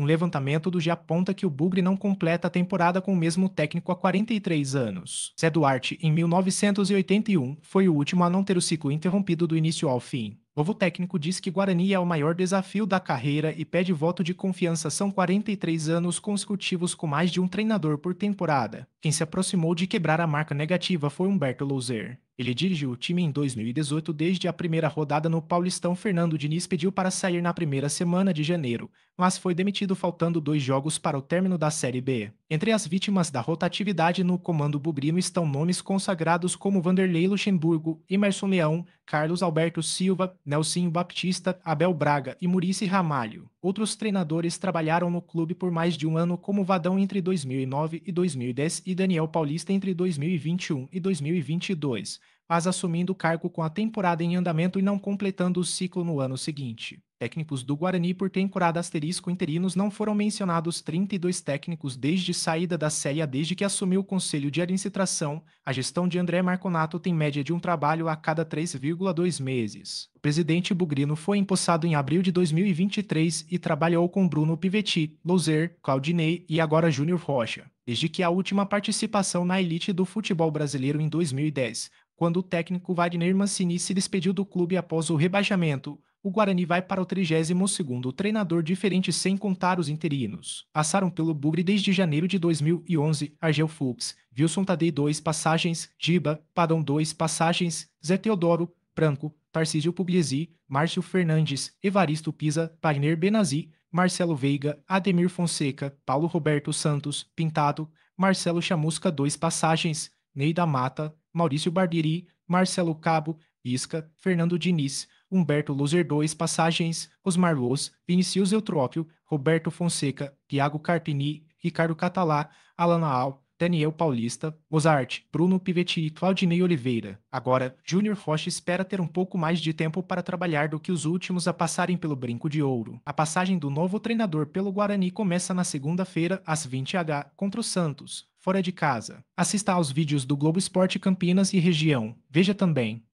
Um levantamento do dia aponta que o Bugre não completa a temporada com o mesmo técnico há 43 anos. Zé Duarte, em 1981, foi o último a não ter o ciclo interrompido do início ao fim. Novo técnico diz que Guarani é o maior desafio da carreira e pede voto de confiança. São 43 anos consecutivos com mais de um treinador por temporada. Quem se aproximou de quebrar a marca negativa foi Humberto Louzer. Ele dirigiu o time em 2018 desde a primeira rodada no Paulistão. Fernando Diniz pediu para sair na primeira semana de janeiro, mas foi demitido faltando dois jogos para o término da Série B. Entre as vítimas da rotatividade no comando bubrino estão nomes consagrados como Vanderlei Luxemburgo, Emerson Leão, Carlos Alberto Silva, Nelsinho Baptista, Abel Braga e Murici Ramalho. Outros treinadores trabalharam no clube por mais de um ano, como Vadão entre 2009 e 2010 e Daniel Paulista entre 2021 e 2022 mas assumindo o cargo com a temporada em andamento e não completando o ciclo no ano seguinte. Técnicos do Guarani por temporada asterisco interinos não foram mencionados 32 técnicos desde saída da Série A desde que assumiu o Conselho de Administração. A gestão de André Marconato tem média de um trabalho a cada 3,2 meses. O presidente Bugrino foi empossado em abril de 2023 e trabalhou com Bruno Pivetti, Lozer, Claudinei e agora Júnior Rocha, desde que a última participação na elite do futebol brasileiro em 2010, quando o técnico Wagner Mancini se despediu do clube após o rebaixamento o Guarani vai para o 32º treinador diferente sem contar os interinos. Passaram pelo Bugre desde janeiro de 2011, Argel Fuchs, Wilson Tadei 2 passagens, Giba, Padão 2 passagens, Zé Teodoro, Branco, Tarcísio Pugliesi, Márcio Fernandes, Evaristo Pisa, Wagner Benazi, Marcelo Veiga, Ademir Fonseca, Paulo Roberto Santos, Pintado, Marcelo Chamusca 2 passagens, Ney da Mata, Maurício Barbieri, Marcelo Cabo, Isca, Fernando Diniz, Humberto Loser 2, Passagens, Osmar Luz, Vinicius Eutrópio, Roberto Fonseca, Thiago Carpini, Ricardo Catalá, Alana Al, Daniel Paulista, Mozart, Bruno Pivetti e Claudinei Oliveira. Agora, Júnior Foch espera ter um pouco mais de tempo para trabalhar do que os últimos a passarem pelo Brinco de Ouro. A passagem do novo treinador pelo Guarani começa na segunda-feira, às 20h, contra o Santos, fora de casa. Assista aos vídeos do Globo Esporte Campinas e região. Veja também.